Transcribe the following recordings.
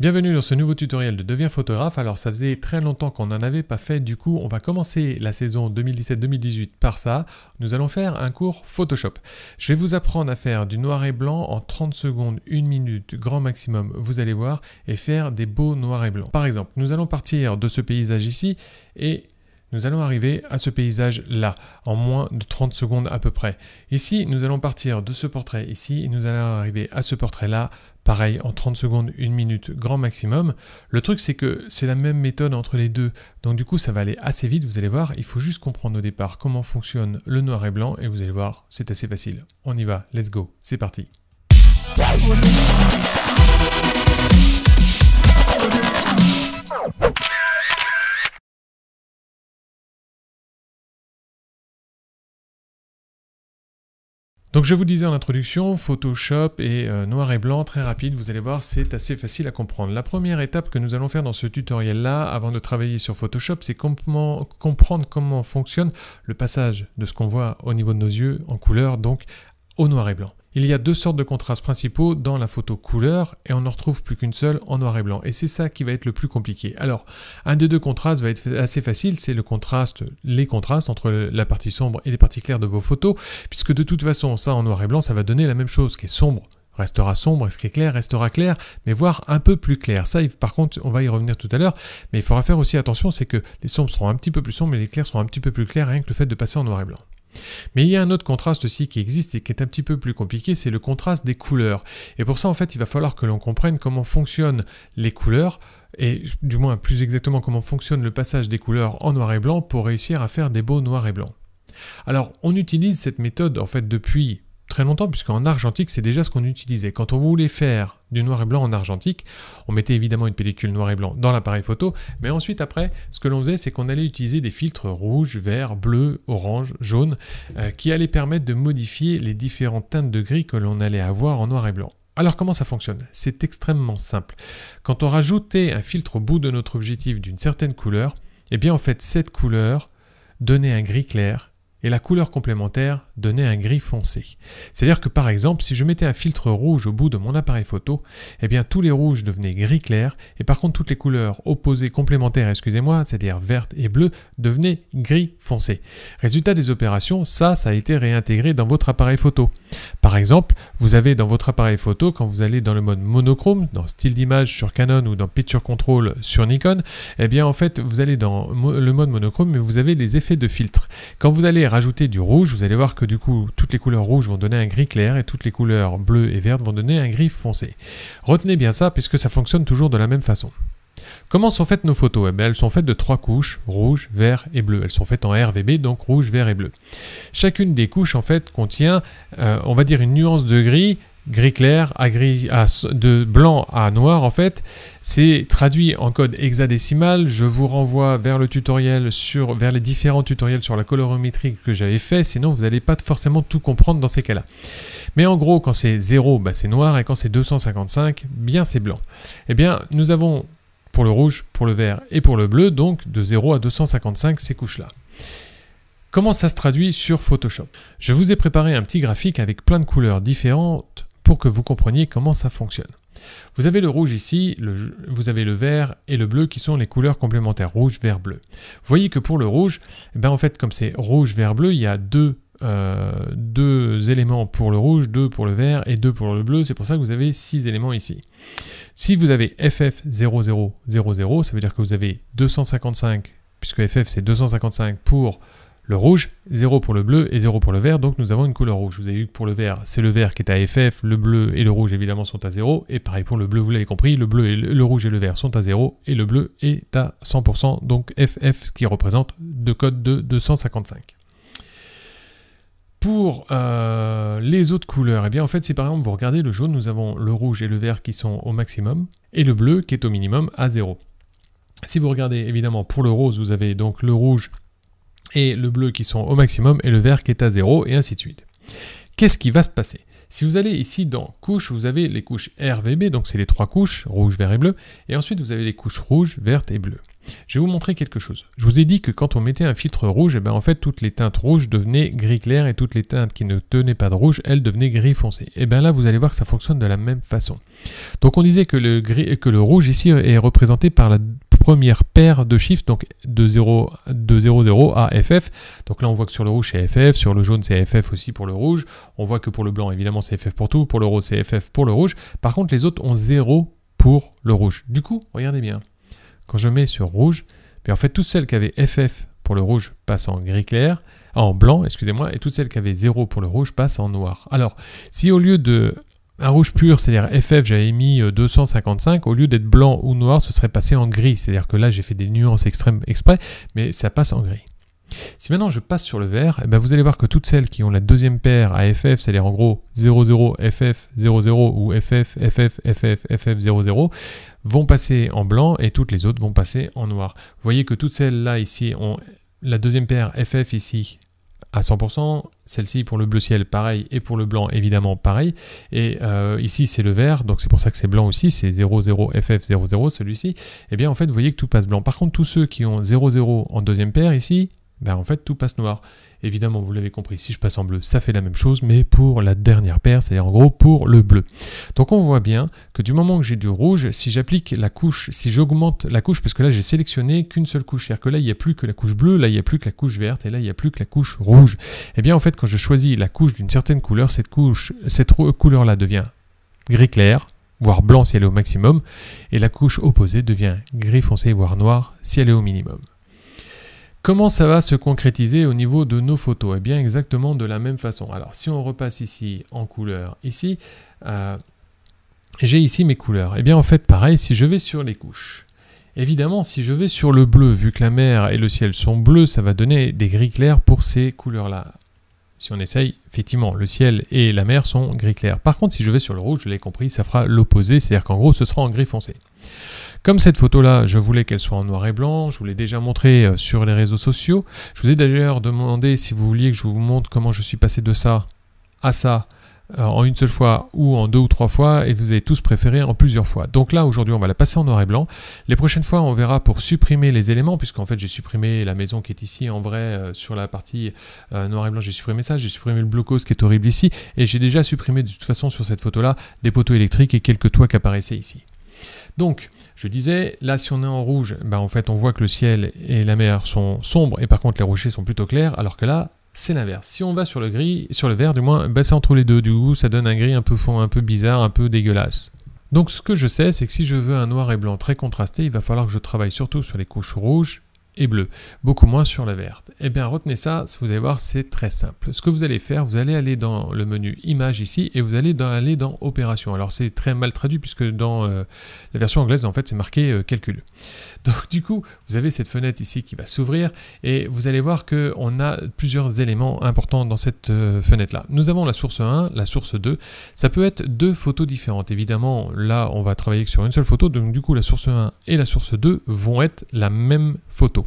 Bienvenue dans ce nouveau tutoriel de devient photographe. Alors ça faisait très longtemps qu'on n'en avait pas fait, du coup on va commencer la saison 2017-2018 par ça. Nous allons faire un cours Photoshop. Je vais vous apprendre à faire du noir et blanc en 30 secondes, 1 minute, grand maximum, vous allez voir, et faire des beaux noirs et blancs. Par exemple, nous allons partir de ce paysage ici et nous allons arriver à ce paysage-là, en moins de 30 secondes à peu près. Ici, nous allons partir de ce portrait ici, et nous allons arriver à ce portrait-là, pareil, en 30 secondes, une minute, grand maximum. Le truc, c'est que c'est la même méthode entre les deux, donc du coup, ça va aller assez vite, vous allez voir, il faut juste comprendre au départ comment fonctionne le noir et blanc, et vous allez voir, c'est assez facile. On y va, let's go, c'est parti. Donc je vous disais en introduction, Photoshop et euh, noir et blanc, très rapide, vous allez voir, c'est assez facile à comprendre. La première étape que nous allons faire dans ce tutoriel-là, avant de travailler sur Photoshop, c'est comprendre comment fonctionne le passage de ce qu'on voit au niveau de nos yeux en couleur, donc au noir et blanc. Il y a deux sortes de contrastes principaux dans la photo couleur et on n'en retrouve plus qu'une seule en noir et blanc. Et c'est ça qui va être le plus compliqué. Alors, un des deux contrastes va être assez facile, c'est le contraste, les contrastes entre la partie sombre et les parties claires de vos photos, puisque de toute façon, ça en noir et blanc, ça va donner la même chose, qui est sombre restera sombre, ce qui est clair restera clair, mais voire un peu plus clair. Ça, par contre, on va y revenir tout à l'heure, mais il faudra faire aussi attention, c'est que les sombres seront un petit peu plus sombres et les clairs seront un petit peu plus clairs, rien que le fait de passer en noir et blanc. Mais il y a un autre contraste aussi qui existe et qui est un petit peu plus compliqué, c'est le contraste des couleurs. Et pour ça, en fait, il va falloir que l'on comprenne comment fonctionnent les couleurs, et du moins plus exactement comment fonctionne le passage des couleurs en noir et blanc pour réussir à faire des beaux noirs et blancs. Alors, on utilise cette méthode en fait depuis très longtemps, puisqu'en argentique, c'est déjà ce qu'on utilisait. Quand on voulait faire du noir et blanc en argentique, on mettait évidemment une pellicule noir et blanc dans l'appareil photo, mais ensuite après, ce que l'on faisait, c'est qu'on allait utiliser des filtres rouge, vert, bleu, orange, jaune, euh, qui allaient permettre de modifier les différentes teintes de gris que l'on allait avoir en noir et blanc. Alors comment ça fonctionne C'est extrêmement simple. Quand on rajoutait un filtre au bout de notre objectif d'une certaine couleur, eh bien en fait cette couleur donnait un gris clair et la couleur complémentaire donnait un gris foncé. C'est-à-dire que par exemple, si je mettais un filtre rouge au bout de mon appareil photo, eh bien tous les rouges devenaient gris clair, et par contre toutes les couleurs opposées complémentaires, excusez-moi, c'est-à-dire verte et bleu devenaient gris foncé. Résultat des opérations, ça, ça a été réintégré dans votre appareil photo. Par exemple, vous avez dans votre appareil photo, quand vous allez dans le mode monochrome, dans style d'image sur Canon ou dans Picture Control sur Nikon, eh bien en fait, vous allez dans le mode monochrome, mais vous avez les effets de filtre. Quand vous allez rajouter du rouge, vous allez voir que du coup, toutes les couleurs rouges vont donner un gris clair et toutes les couleurs bleues et vertes vont donner un gris foncé. Retenez bien ça puisque ça fonctionne toujours de la même façon. Comment sont faites nos photos eh ben, Elles sont faites de trois couches, rouge, vert et bleu. Elles sont faites en RVB, donc rouge, vert et bleu. Chacune des couches en fait contient, euh, on va dire, une nuance de gris gris clair à gris, à, de blanc à noir en fait, c'est traduit en code hexadécimal. Je vous renvoie vers le tutoriel sur, vers les différents tutoriels sur la colorimétrie que j'avais fait, sinon vous n'allez pas forcément tout comprendre dans ces cas-là. Mais en gros, quand c'est 0, bah, c'est noir, et quand c'est 255, bien c'est blanc. Eh bien, nous avons pour le rouge, pour le vert et pour le bleu, donc de 0 à 255 ces couches-là. Comment ça se traduit sur Photoshop Je vous ai préparé un petit graphique avec plein de couleurs différentes pour que vous compreniez comment ça fonctionne. Vous avez le rouge ici, le, vous avez le vert et le bleu qui sont les couleurs complémentaires, rouge, vert, bleu. Vous voyez que pour le rouge, eh ben en fait comme c'est rouge, vert, bleu, il y a deux, euh, deux, éléments pour le rouge, deux pour le vert et deux pour le bleu, c'est pour ça que vous avez six éléments ici. Si vous avez FF0000, ça veut dire que vous avez 255, puisque FF c'est 255 pour le rouge, 0 pour le bleu et 0 pour le vert, donc nous avons une couleur rouge. Vous avez vu que pour le vert, c'est le vert qui est à FF, le bleu et le rouge évidemment sont à 0, et pareil pour le bleu, vous l'avez compris, le bleu et le, rouge et le vert sont à 0, et le bleu est à 100%, donc FF, ce qui représente deux codes de 255. Pour euh, les autres couleurs, et eh bien en fait si par exemple vous regardez le jaune, nous avons le rouge et le vert qui sont au maximum, et le bleu qui est au minimum à 0. Si vous regardez évidemment pour le rose, vous avez donc le rouge et le bleu qui sont au maximum et le vert qui est à 0 et ainsi de suite. Qu'est-ce qui va se passer Si vous allez ici dans couches, vous avez les couches RVB, donc c'est les trois couches, rouge, vert et bleu, et ensuite vous avez les couches rouge, verte et bleu. Je vais vous montrer quelque chose. Je vous ai dit que quand on mettait un filtre rouge, et eh ben, en fait toutes les teintes rouges devenaient gris clair et toutes les teintes qui ne tenaient pas de rouge, elles devenaient gris foncé. Et eh bien là vous allez voir que ça fonctionne de la même façon. Donc on disait que le, gris, que le rouge ici est représenté par la première paire de chiffres, donc de 0, de 0, 0 à FF. Donc là, on voit que sur le rouge, c'est FF, sur le jaune, c'est FF aussi pour le rouge. On voit que pour le blanc, évidemment, c'est FF pour tout, pour le rose, c'est FF pour le rouge. Par contre, les autres ont 0 pour le rouge. Du coup, regardez bien, quand je mets sur rouge, bien en fait, toutes celles qui avaient FF pour le rouge passent en gris clair, en blanc, excusez-moi, et toutes celles qui avaient 0 pour le rouge passent en noir. Alors, si au lieu de un rouge pur, c'est-à-dire FF, j'avais mis 255, euh, au lieu d'être blanc ou noir, ce serait passé en gris. C'est-à-dire que là, j'ai fait des nuances extrêmes exprès, mais ça passe en gris. Si maintenant je passe sur le vert, eh ben, vous allez voir que toutes celles qui ont la deuxième paire à FF, c'est-à-dire en gros 00 FF 00 ou FF FF FF FF 00, vont passer en blanc et toutes les autres vont passer en noir. Vous voyez que toutes celles là ici ont la deuxième paire FF ici à 100%, celle-ci pour le bleu ciel pareil, et pour le blanc évidemment pareil, et euh, ici c'est le vert, donc c'est pour ça que c'est blanc aussi, c'est 00FF00 celui-ci, et eh bien en fait vous voyez que tout passe blanc. Par contre tous ceux qui ont 00 en deuxième paire ici, ben en fait tout passe noir. Évidemment, vous l'avez compris, si je passe en bleu, ça fait la même chose, mais pour la dernière paire, c'est-à-dire en gros pour le bleu. Donc on voit bien que du moment que j'ai du rouge, si j'applique la couche, si j'augmente la couche, parce que là j'ai sélectionné qu'une seule couche, c'est-à-dire que là il n'y a plus que la couche bleue, là il n'y a plus que la couche verte, et là il n'y a plus que la couche rouge. Et eh bien en fait, quand je choisis la couche d'une certaine couleur, cette couche, cette couleur-là devient gris clair, voire blanc si elle est au maximum, et la couche opposée devient gris foncé, voire noir si elle est au minimum. Comment ça va se concrétiser au niveau de nos photos Eh bien exactement de la même façon. Alors si on repasse ici en couleur, ici, euh, j'ai ici mes couleurs. Eh bien en fait pareil, si je vais sur les couches, évidemment si je vais sur le bleu, vu que la mer et le ciel sont bleus, ça va donner des gris clairs pour ces couleurs-là. Si on essaye, effectivement, le ciel et la mer sont gris clair. Par contre, si je vais sur le rouge, je l'ai compris, ça fera l'opposé, c'est-à-dire qu'en gros, ce sera en gris foncé. Comme cette photo-là, je voulais qu'elle soit en noir et blanc, je vous l'ai déjà montré euh, sur les réseaux sociaux. Je vous ai d'ailleurs demandé si vous vouliez que je vous montre comment je suis passé de ça à ça euh, en une seule fois ou en deux ou trois fois et vous avez tous préféré en plusieurs fois. Donc là aujourd'hui on va la passer en noir et blanc. Les prochaines fois on verra pour supprimer les éléments puisqu'en fait j'ai supprimé la maison qui est ici en vrai euh, sur la partie noir et blanc j'ai supprimé ça, j'ai supprimé le blocos qui est horrible ici et j'ai déjà supprimé de toute façon sur cette photo là des poteaux électriques et quelques toits qui apparaissaient ici. Donc je disais, là si on est en rouge, ben, en fait on voit que le ciel et la mer sont sombres et par contre les rochers sont plutôt clairs, alors que là c'est l'inverse. Si on va sur le gris, sur le vert du moins, ben, c'est entre les deux, du coup ça donne un gris un peu fond, un peu bizarre, un peu dégueulasse. Donc ce que je sais, c'est que si je veux un noir et blanc très contrasté, il va falloir que je travaille surtout sur les couches rouges bleu beaucoup moins sur la verte. et eh bien retenez ça, vous allez voir c'est très simple. Ce que vous allez faire, vous allez aller dans le menu image ici et vous allez dans, aller dans opération. Alors c'est très mal traduit puisque dans euh, la version anglaise en fait c'est marqué euh, calcul. Donc du coup vous avez cette fenêtre ici qui va s'ouvrir et vous allez voir que on a plusieurs éléments importants dans cette euh, fenêtre là. Nous avons la source 1, la source 2, ça peut être deux photos différentes. Évidemment là on va travailler sur une seule photo donc du coup la source 1 et la source 2 vont être la même photo.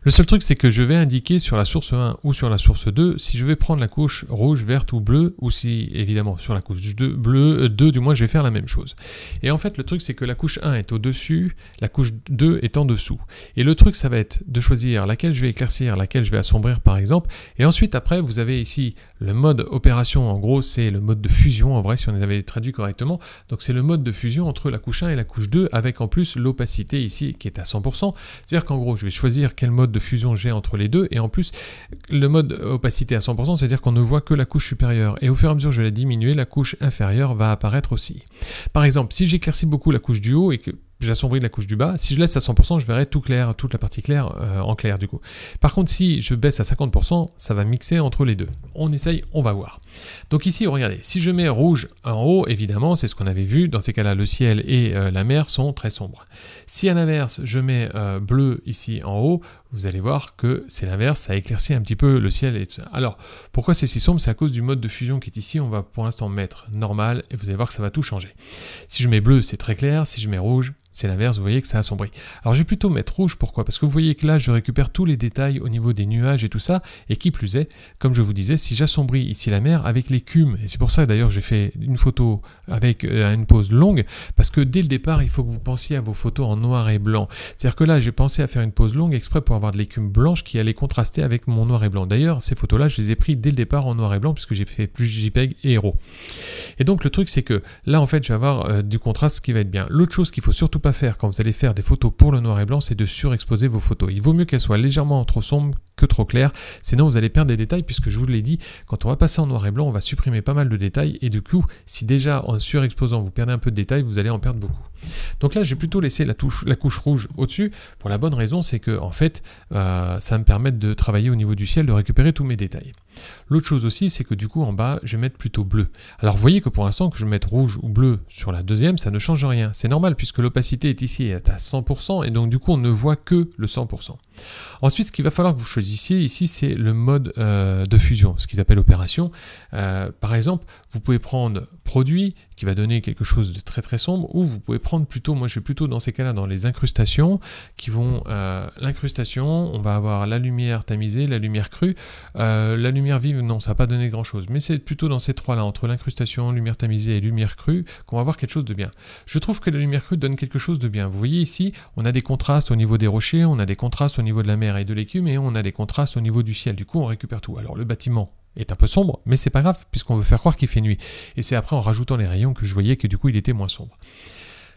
Le seul truc, c'est que je vais indiquer sur la source 1 ou sur la source 2 si je vais prendre la couche rouge, verte ou bleue, ou si, évidemment, sur la couche 2, bleue, 2, euh, du moins, je vais faire la même chose. Et en fait, le truc, c'est que la couche 1 est au-dessus, la couche 2 est en dessous. Et le truc, ça va être de choisir laquelle je vais éclaircir, laquelle je vais assombrir, par exemple. Et ensuite, après, vous avez ici le mode opération. En gros, c'est le mode de fusion, en vrai, si on avait traduit correctement. Donc, c'est le mode de fusion entre la couche 1 et la couche 2, avec en plus l'opacité ici qui est à 100%. C'est-à-dire qu'en gros, je vais choisir quel mode de fusion j'ai entre les deux, et en plus, le mode opacité à 100%, c'est-à-dire qu'on ne voit que la couche supérieure, et au fur et à mesure je vais la diminuer, la couche inférieure va apparaître aussi. Par exemple, si j'éclaircis beaucoup la couche du haut et que j'assombris de la couche du bas. Si je laisse à 100%, je verrai tout clair, toute la partie claire euh, en clair du coup. Par contre, si je baisse à 50%, ça va mixer entre les deux. On essaye, on va voir. Donc ici, regardez, si je mets rouge en haut, évidemment, c'est ce qu'on avait vu. Dans ces cas-là, le ciel et euh, la mer sont très sombres. Si à l'inverse, je mets euh, bleu ici en haut, vous allez voir que c'est l'inverse, ça éclaircit un petit peu le ciel. Et Alors, pourquoi c'est si sombre C'est à cause du mode de fusion qui est ici. On va pour l'instant mettre normal et vous allez voir que ça va tout changer. Si je mets bleu, c'est très clair. Si je mets rouge, c'est l'inverse, vous voyez que ça assombrit. Alors je vais plutôt mettre rouge, pourquoi Parce que vous voyez que là, je récupère tous les détails au niveau des nuages et tout ça, et qui plus est, comme je vous disais, si j'assombris ici la mer avec l'écume, et c'est pour ça d'ailleurs j'ai fait une photo avec euh, une pose longue, parce que dès le départ, il faut que vous pensiez à vos photos en noir et blanc. C'est-à-dire que là, j'ai pensé à faire une pose longue exprès pour avoir de l'écume blanche qui allait contraster avec mon noir et blanc. D'ailleurs, ces photos-là, je les ai prises dès le départ en noir et blanc, puisque j'ai fait plus JPEG et RAW. Et donc le truc, c'est que là, en fait, je vais avoir euh, du contraste qui va être bien. L'autre chose qu'il faut surtout pas faire quand vous allez faire des photos pour le noir et blanc, c'est de surexposer vos photos. Il vaut mieux qu'elles soient légèrement trop sombres que trop claires, sinon vous allez perdre des détails, puisque je vous l'ai dit, quand on va passer en noir et blanc, on va supprimer pas mal de détails, et du coup, si déjà en surexposant vous perdez un peu de détails, vous allez en perdre beaucoup. Donc là, j'ai plutôt laissé la, touche, la couche rouge au-dessus, pour la bonne raison, c'est que en fait, euh, ça me permet de travailler au niveau du ciel, de récupérer tous mes détails. L'autre chose aussi, c'est que du coup, en bas, je vais mettre plutôt bleu. Alors, vous voyez que pour l'instant, que je mette rouge ou bleu sur la deuxième, ça ne change rien. C'est normal puisque l'opacité est ici est à 100%, et donc du coup, on ne voit que le 100%. Ensuite, ce qu'il va falloir que vous choisissiez ici, c'est le mode euh, de fusion, ce qu'ils appellent opération. Euh, par exemple, vous pouvez prendre produit, qui va donner quelque chose de très très sombre, ou vous pouvez prendre plutôt, moi je vais plutôt dans ces cas-là, dans les incrustations, qui vont, euh, l'incrustation, on va avoir la lumière tamisée, la lumière crue, la lumière vive, non, ça va pas donner grand-chose, mais c'est plutôt dans ces trois-là, entre l'incrustation, lumière tamisée et lumière crue, qu'on va avoir quelque chose de bien. Je trouve que la lumière crue donne quelque chose de bien. Vous voyez ici, on a des contrastes au niveau des rochers, on a des contrastes au niveau de la mer, et de l'écume et on a des contrastes au niveau du ciel. Du coup, on récupère tout. Alors le bâtiment est un peu sombre, mais c'est pas grave puisqu'on veut faire croire qu'il fait nuit. Et c'est après en rajoutant les rayons que je voyais que du coup il était moins sombre.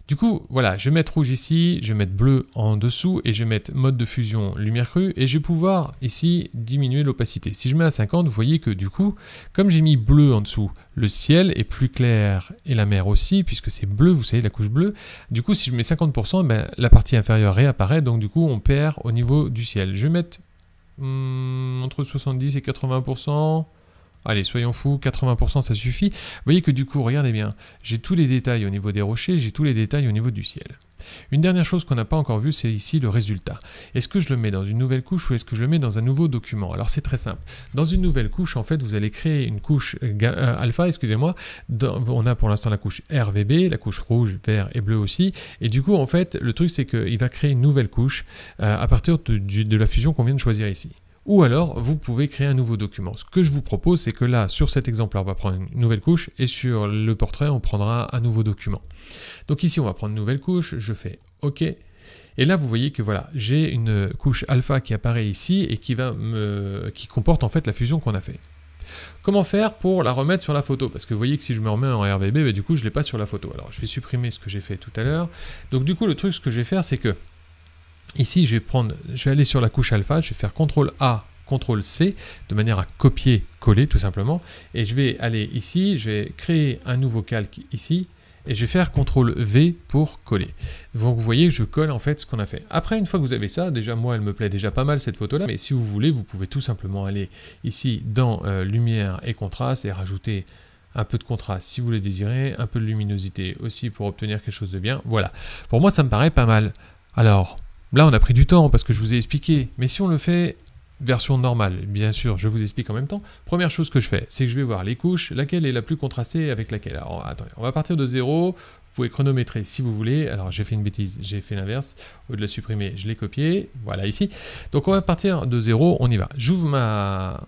Du coup, voilà, je vais mettre rouge ici, je vais mettre bleu en dessous et je vais mettre mode de fusion lumière crue et je vais pouvoir ici diminuer l'opacité. Si je mets à 50, vous voyez que du coup, comme j'ai mis bleu en dessous, le ciel est plus clair et la mer aussi puisque c'est bleu, vous savez, la couche bleue. Du coup, si je mets 50%, ben, la partie inférieure réapparaît, donc du coup, on perd au niveau du ciel. Je vais mettre hmm, entre 70 et 80%. Allez, soyons fous, 80% ça suffit. Vous voyez que du coup, regardez bien, j'ai tous les détails au niveau des rochers, j'ai tous les détails au niveau du ciel. Une dernière chose qu'on n'a pas encore vue, c'est ici le résultat. Est-ce que je le mets dans une nouvelle couche ou est-ce que je le mets dans un nouveau document Alors c'est très simple. Dans une nouvelle couche, en fait, vous allez créer une couche euh, euh, alpha, excusez-moi. On a pour l'instant la couche RVB, la couche rouge, vert et bleu aussi. Et du coup, en fait, le truc, c'est qu'il va créer une nouvelle couche euh, à partir de la fusion qu'on vient de choisir ici ou alors vous pouvez créer un nouveau document. Ce que je vous propose, c'est que là, sur cet exemple-là, on va prendre une nouvelle couche, et sur le portrait, on prendra un nouveau document. Donc ici, on va prendre une nouvelle couche, je fais OK, et là, vous voyez que voilà, j'ai une couche alpha qui apparaît ici et qui, va me, qui comporte en fait la fusion qu'on a fait. Comment faire pour la remettre sur la photo Parce que vous voyez que si je me remets en RVB, bah, du coup, je ne l'ai pas sur la photo. Alors, je vais supprimer ce que j'ai fait tout à l'heure. Donc, du coup, le truc, ce que je vais faire, c'est que Ici, je vais, prendre, je vais aller sur la couche alpha, je vais faire CTRL A, CTRL C, de manière à copier-coller tout simplement. Et je vais aller ici, je vais créer un nouveau calque ici, et je vais faire CTRL V pour coller. Donc vous voyez, je colle en fait ce qu'on a fait. Après, une fois que vous avez ça, déjà moi, elle me plaît déjà pas mal cette photo-là, mais si vous voulez, vous pouvez tout simplement aller ici dans euh, Lumière et Contraste et rajouter un peu de contraste si vous le désirez, un peu de luminosité aussi pour obtenir quelque chose de bien. Voilà, pour moi ça me paraît pas mal. Alors, Là, on a pris du temps parce que je vous ai expliqué. Mais si on le fait version normale, bien sûr, je vous explique en même temps. Première chose que je fais, c'est que je vais voir les couches, laquelle est la plus contrastée avec laquelle. Alors, attendez, on va partir de zéro. Vous pouvez chronométrer si vous voulez. Alors, j'ai fait une bêtise, j'ai fait l'inverse. Au lieu de la supprimer, je l'ai copié. Voilà, ici. Donc, on va partir de zéro, on y va. J'ouvre ma...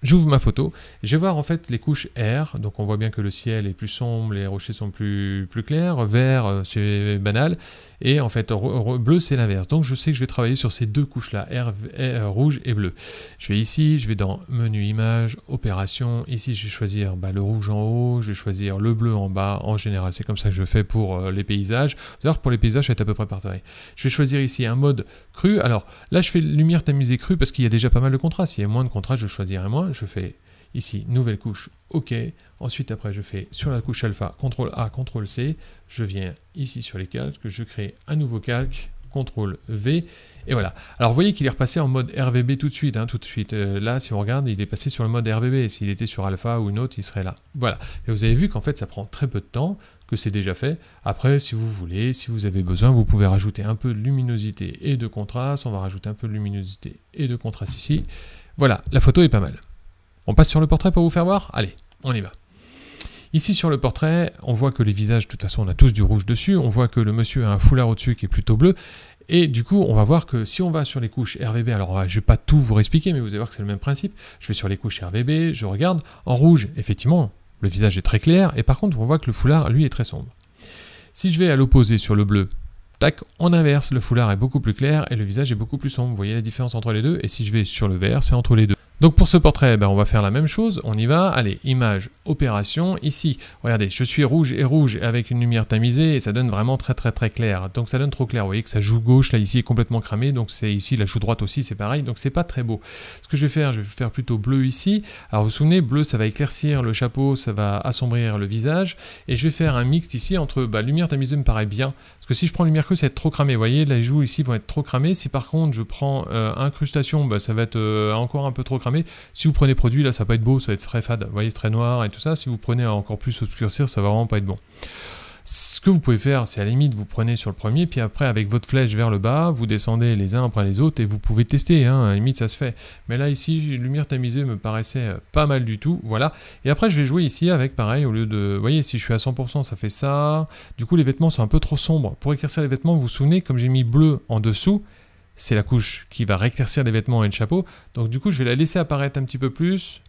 J'ouvre ma photo, je vais voir en fait les couches R, donc on voit bien que le ciel est plus sombre, les rochers sont plus, plus clairs, vert euh, c'est banal, et en fait bleu c'est l'inverse. Donc je sais que je vais travailler sur ces deux couches là, R, euh, rouge et bleu. Je vais ici, je vais dans menu image, opération, ici je vais choisir bah, le rouge en haut, je vais choisir le bleu en bas, en général c'est comme ça que je fais pour euh, les paysages. D'ailleurs pour les paysages ça être à peu près pareil. Je vais choisir ici un mode cru, alors là je fais lumière tamisée cru parce qu'il y a déjà pas mal de contraste, il y a moins de contraste je choisirai moins je fais ici nouvelle couche, OK. Ensuite, après, je fais sur la couche alpha, CTRL A, CTRL C. Je viens ici sur les calques, je crée un nouveau calque, CTRL V. Et voilà. Alors, vous voyez qu'il est repassé en mode RVB tout de suite. Hein, tout de suite. Euh, là, si on regarde, il est passé sur le mode RVB. S'il était sur alpha ou une autre, il serait là. Voilà. Et vous avez vu qu'en fait, ça prend très peu de temps, que c'est déjà fait. Après, si vous voulez, si vous avez besoin, vous pouvez rajouter un peu de luminosité et de contraste. On va rajouter un peu de luminosité et de contraste ici. Voilà, la photo est pas mal. On passe sur le portrait pour vous faire voir Allez, on y va. Ici sur le portrait, on voit que les visages, de toute façon, on a tous du rouge dessus. On voit que le monsieur a un foulard au-dessus qui est plutôt bleu. Et du coup, on va voir que si on va sur les couches RVB, alors je ne vais pas tout vous expliquer, mais vous allez voir que c'est le même principe. Je vais sur les couches RVB, je regarde. En rouge, effectivement, le visage est très clair. Et par contre, on voit que le foulard, lui, est très sombre. Si je vais à l'opposé sur le bleu, tac, on inverse. Le foulard est beaucoup plus clair et le visage est beaucoup plus sombre. Vous voyez la différence entre les deux. Et si je vais sur le vert, c'est entre les deux. Donc pour ce portrait, ben on va faire la même chose, on y va, allez, image, opération, ici, regardez, je suis rouge et rouge avec une lumière tamisée et ça donne vraiment très très très clair, donc ça donne trop clair, vous voyez que sa joue gauche là ici est complètement cramée, donc c'est ici la joue droite aussi c'est pareil, donc c'est pas très beau. Ce que je vais faire, je vais faire plutôt bleu ici, alors vous vous souvenez, bleu ça va éclaircir le chapeau, ça va assombrir le visage, et je vais faire un mixte ici entre, bah, lumière tamisée me paraît bien, parce que si je prends lumière crue ça va être trop cramé, vous voyez, les joues ici vont être trop cramées, si par contre je prends euh, incrustation, bah, ça va être euh, encore un peu trop cramé, mais Si vous prenez produit, là, ça va pas être beau, ça va être très fade, vous voyez, très noir et tout ça. Si vous prenez encore plus obscurcir, ça va vraiment pas être bon. Ce que vous pouvez faire, c'est à la limite, vous prenez sur le premier, puis après, avec votre flèche vers le bas, vous descendez les uns après les autres et vous pouvez tester, hein. à la limite, ça se fait. Mais là, ici, lumière tamisée me paraissait euh, pas mal du tout, voilà. Et après, je vais jouer ici avec, pareil, au lieu de... Vous voyez, si je suis à 100%, ça fait ça. Du coup, les vêtements sont un peu trop sombres. Pour éclaircir les vêtements, vous vous souvenez, comme j'ai mis bleu en dessous, c'est la couche qui va rééclaircir les vêtements et le chapeau. Donc du coup, je vais la laisser apparaître un petit peu plus.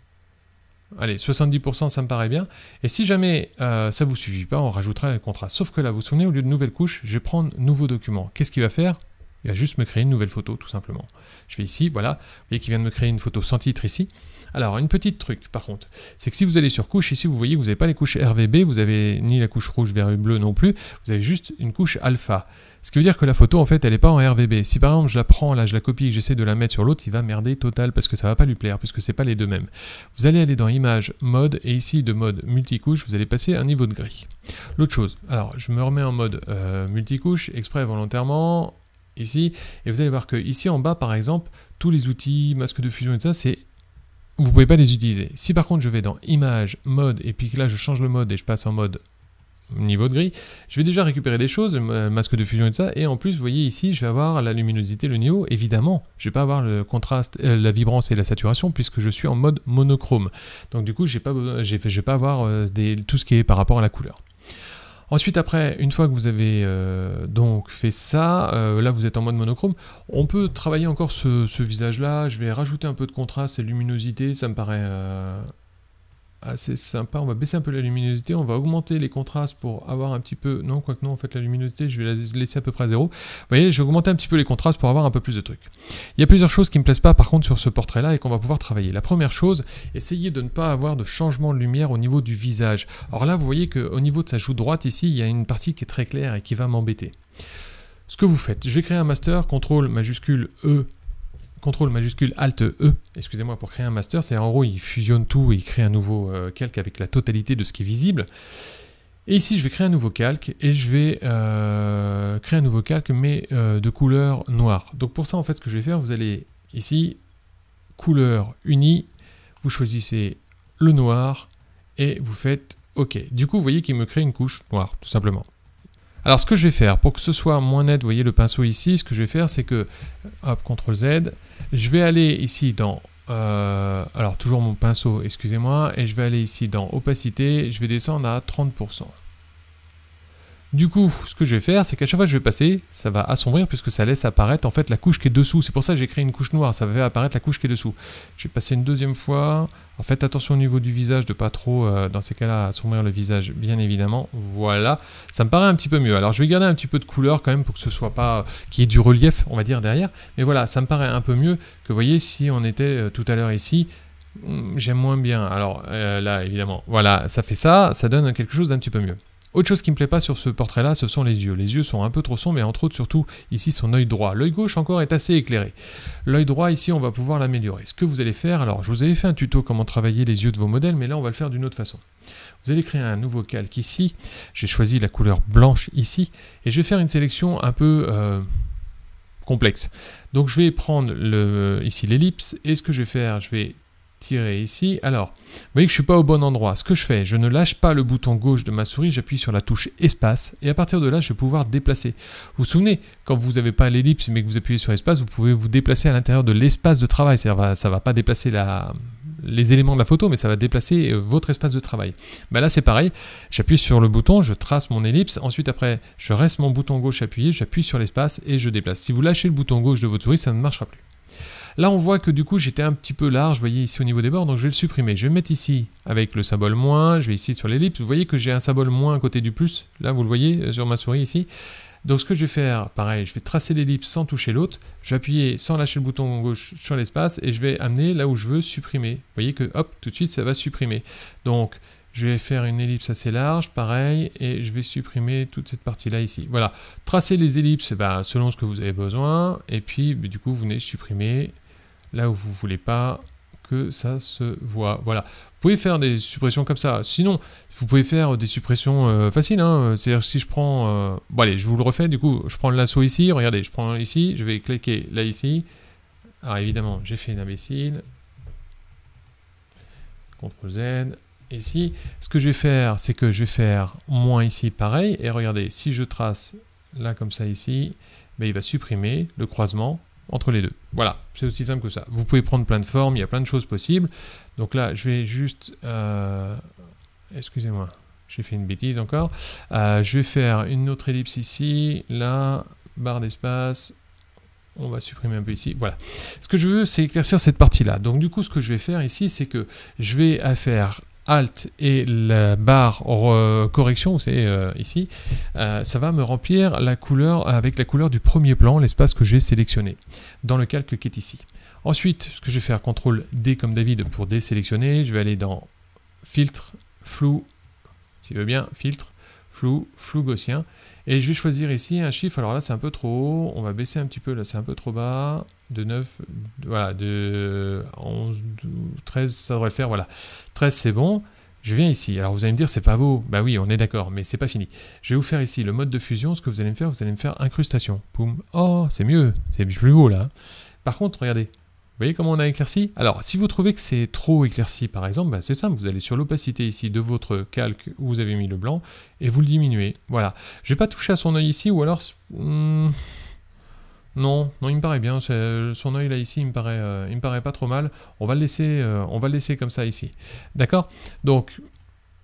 Allez, 70% ça me paraît bien. Et si jamais euh, ça ne vous suffit pas, on rajoutera le contrat. Sauf que là, vous vous souvenez, au lieu de nouvelle couche, je vais prendre nouveau document. Qu'est-ce qu'il va faire il va juste me créer une nouvelle photo, tout simplement. Je vais ici, voilà, vous voyez qu'il vient de me créer une photo sans titre ici. Alors, une petite truc, par contre, c'est que si vous allez sur couche, ici, vous voyez que vous n'avez pas les couches RVB, vous avez ni la couche rouge, vert et bleu non plus, vous avez juste une couche alpha. Ce qui veut dire que la photo, en fait, elle n'est pas en RVB. Si par exemple, je la prends, là, je la copie et j'essaie de la mettre sur l'autre, il va merder total parce que ça va pas lui plaire, puisque c'est pas les deux mêmes. Vous allez aller dans Image, Mode, et ici, de mode multicouche, vous allez passer à un niveau de gris. L'autre chose, alors, je me remets en mode euh, multicouche, exprès volontairement, ici. Et vous allez voir que ici en bas, par exemple, tous les outils, masques de fusion et tout ça, c'est vous pouvez pas les utiliser. Si par contre je vais dans Image, Mode, et puis là je change le mode et je passe en mode niveau de gris, je vais déjà récupérer des choses, euh, masque de fusion et tout ça, et en plus, vous voyez ici, je vais avoir la luminosité, le niveau, évidemment, je vais pas avoir le contraste, euh, la vibrance et la saturation, puisque je suis en mode monochrome. Donc du coup, je vais pas avoir euh, des, tout ce qui est par rapport à la couleur. Ensuite, après, une fois que vous avez euh, donc fait ça, euh, là vous êtes en mode monochrome, on peut travailler encore ce, visage-là. Je vais rajouter un peu de contraste et luminosité, ça me paraît euh, assez ah, sympa. On va baisser un peu la luminosité, on va augmenter les contrastes pour avoir un petit peu... Non, quoique non, en fait, la luminosité, je vais la laisser à peu près à zéro. Vous voyez, j'ai augmenté un petit peu les contrastes pour avoir un peu plus de trucs. Il y a plusieurs choses qui ne me plaisent pas, par contre, sur ce portrait-là et qu'on va pouvoir travailler. La première chose, essayez de ne pas avoir de changement de lumière au niveau du visage. Alors là, vous voyez qu'au niveau de sa joue droite, ici, il y a une partie qui est très claire et qui va m'embêter. Ce que vous faites, je vais créer un master, CTRL majuscule E CTRL majuscule ALT E, excusez-moi, pour créer un master. C'est en gros, il fusionne tout et il crée un nouveau euh, calque avec la totalité de ce qui est visible. Et ici, je vais créer un nouveau calque et je vais euh, créer un nouveau calque, mais euh, de couleur noire. Donc pour ça, en fait, ce que je vais faire, vous allez ici, couleur unie, vous choisissez le noir et vous faites OK. Du coup, vous voyez qu'il me crée une couche noire, tout simplement. Alors ce que je vais faire, pour que ce soit moins net, vous voyez le pinceau ici, ce que je vais faire c'est que, hop, CTRL Z, je vais aller ici dans, euh, alors toujours mon pinceau, excusez-moi, et je vais aller ici dans opacité, je vais descendre à 30%. Du coup, ce que je vais faire, c'est qu'à chaque fois que je vais passer, ça va assombrir puisque ça laisse apparaître en fait la couche qui est dessous. C'est pour ça que j'ai créé une couche noire, ça va faire apparaître la couche qui est dessous. Je vais passer une deuxième fois. En fait, attention au niveau du visage de pas trop, euh, dans ces cas-là, assombrir le visage, bien évidemment. Voilà, ça me paraît un petit peu mieux. Alors, je vais garder un petit peu de couleur quand même pour que ce soit pas, euh, qui ait du relief, on va dire, derrière. Mais voilà, ça me paraît un peu mieux que, vous voyez, si on était euh, tout à l'heure ici, hmm, j'aime moins bien. Alors là, évidemment, voilà, ça fait ça, ça donne quelque chose d'un petit peu mieux. Autre chose qui me plaît pas sur ce portrait là, ce sont les yeux. Les yeux sont un peu trop sombres, mais entre autres surtout ici son œil droit. L'œil gauche encore est assez éclairé. L'œil droit ici on va pouvoir l'améliorer. Ce que vous allez faire, alors je vous avais fait un tuto comment travailler les yeux de vos modèles, mais là on va le faire d'une autre façon. Vous allez créer un nouveau calque ici. J'ai choisi la couleur blanche ici et je vais faire une sélection un peu euh, complexe. Donc je vais prendre le, ici l'ellipse et ce que je vais faire, je vais tirer ici. Alors, vous voyez que je suis pas au bon endroit. Ce que je fais, je ne lâche pas le bouton gauche de ma souris, j'appuie sur la touche espace et à partir de là, je vais pouvoir déplacer. Vous vous souvenez, quand vous n'avez pas l'ellipse mais que vous appuyez sur espace, vous pouvez vous déplacer à l'intérieur de l'espace de travail. Ça va, ça va pas déplacer les éléments de la photo, mais ça va déplacer euh, votre espace de travail. Bah là, c'est pareil. J'appuie sur le bouton, je trace mon ellipse. Ensuite, après, je reste mon bouton gauche appuyé, j'appuie sur l'espace et je déplace. Si vous lâchez le bouton gauche de votre souris, ça ne marchera plus. Là, on voit que du coup, j'étais un petit peu large, vous voyez ici au niveau des bords, donc je vais le supprimer. Je vais mettre ici avec le symbole moins, je vais ici sur l'ellipse, vous voyez que j'ai un symbole moins à côté du plus, là vous le voyez euh, sur ma souris ici. Donc ce que je vais faire, pareil, je vais tracer l'ellipse sans toucher l'autre, je vais appuyer sans lâcher le bouton gauche sur l'espace et je vais amener là où je veux supprimer. Vous voyez que hop, tout de suite ça va supprimer. Donc je vais faire une ellipse assez large, pareil, et je vais supprimer toute cette partie-là ici. Voilà, tracez les ellipses bah, selon ce que vous avez besoin, et puis ben, du coup, vous venez supprimer là où vous voulez pas que ça se voit. Voilà. Vous pouvez faire des suppressions comme ça. Sinon, vous pouvez faire des suppressions euh, faciles. Hein. C'est-à-dire si je prends... Euh, bon allez, je vous le refais. Du coup, je prends l'assaut ici. Regardez, je prends ici. Je vais cliquer là ici. Alors évidemment, j'ai fait une imbécile. CTRL Z ici. Ce que je vais faire, c'est que je vais faire moins ici, pareil. Et regardez, si je trace là comme ça ici, mais ben, il va supprimer le croisement entre les deux. Voilà, c'est aussi simple que ça. Vous pouvez prendre plein de formes, il y a plein de choses possibles. Donc là, je vais juste... Euh, excusez-moi, j'ai fait une bêtise encore. Euh, je vais faire une autre ellipse ici, là, barre d'espace, on va supprimer un peu ici, voilà. Ce que je veux, c'est éclaircir cette partie-là. Donc du coup, ce que je vais faire ici, c'est que je vais faire Alt et la barre correction, c'est euh, ici, euh, ça va me remplir la couleur avec la couleur du premier plan, l'espace que j'ai sélectionné dans le calque qui est ici. Ensuite, ce que je vais faire, CTRL D comme David pour désélectionner, je vais aller dans Filtre, Flou, s'il veut bien, Filtre, flou, flou gaussien. Et je vais choisir ici un chiffre, alors là c'est un peu trop haut, on va baisser un petit peu, là c'est un peu trop bas, de 9, voilà, de 11, 12, 13, ça devrait faire, voilà. 13 c'est bon, je viens ici. Alors vous allez me dire c'est pas beau, bah oui on est d'accord, mais c'est pas fini. Je vais vous faire ici le mode de fusion, ce que vous allez me faire, vous allez me faire incrustation. Poum, oh c'est mieux, c'est plus beau là. Par contre regardez, vous voyez comment on a éclairci Alors, si vous trouvez que c'est trop éclairci, par exemple, bah, c'est simple, vous allez sur l'opacité ici de votre calque où vous avez mis le blanc, et vous le diminuez. Voilà. Je vais pas toucher à son œil ici, ou alors... Hmm, non, non, il me paraît bien. Euh, son œil là ici, il me paraît, euh, me paraît pas trop mal. On va le laisser, euh, on va laisser comme ça ici. D'accord Donc,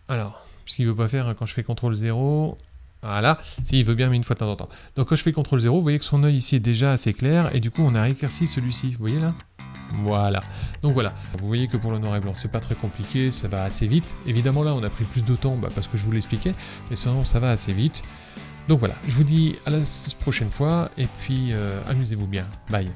alors, ce qu'il veut pas faire hein, quand je fais CTRL 0, voilà, si il veut bien, mais une fois de temps en temps. Donc quand je fais CTRL 0, vous voyez que son œil ici est déjà assez clair, et du coup on a éclairci celui-ci, vous voyez là voilà. Donc voilà, vous voyez que pour le noir et blanc, c'est pas très compliqué, ça va assez vite. Évidemment là, on a pris plus de temps bah, parce que je vous l'expliquais, mais sinon ça va assez vite. Donc voilà, je vous dis à la prochaine fois, et puis euh, amusez-vous bien. Bye.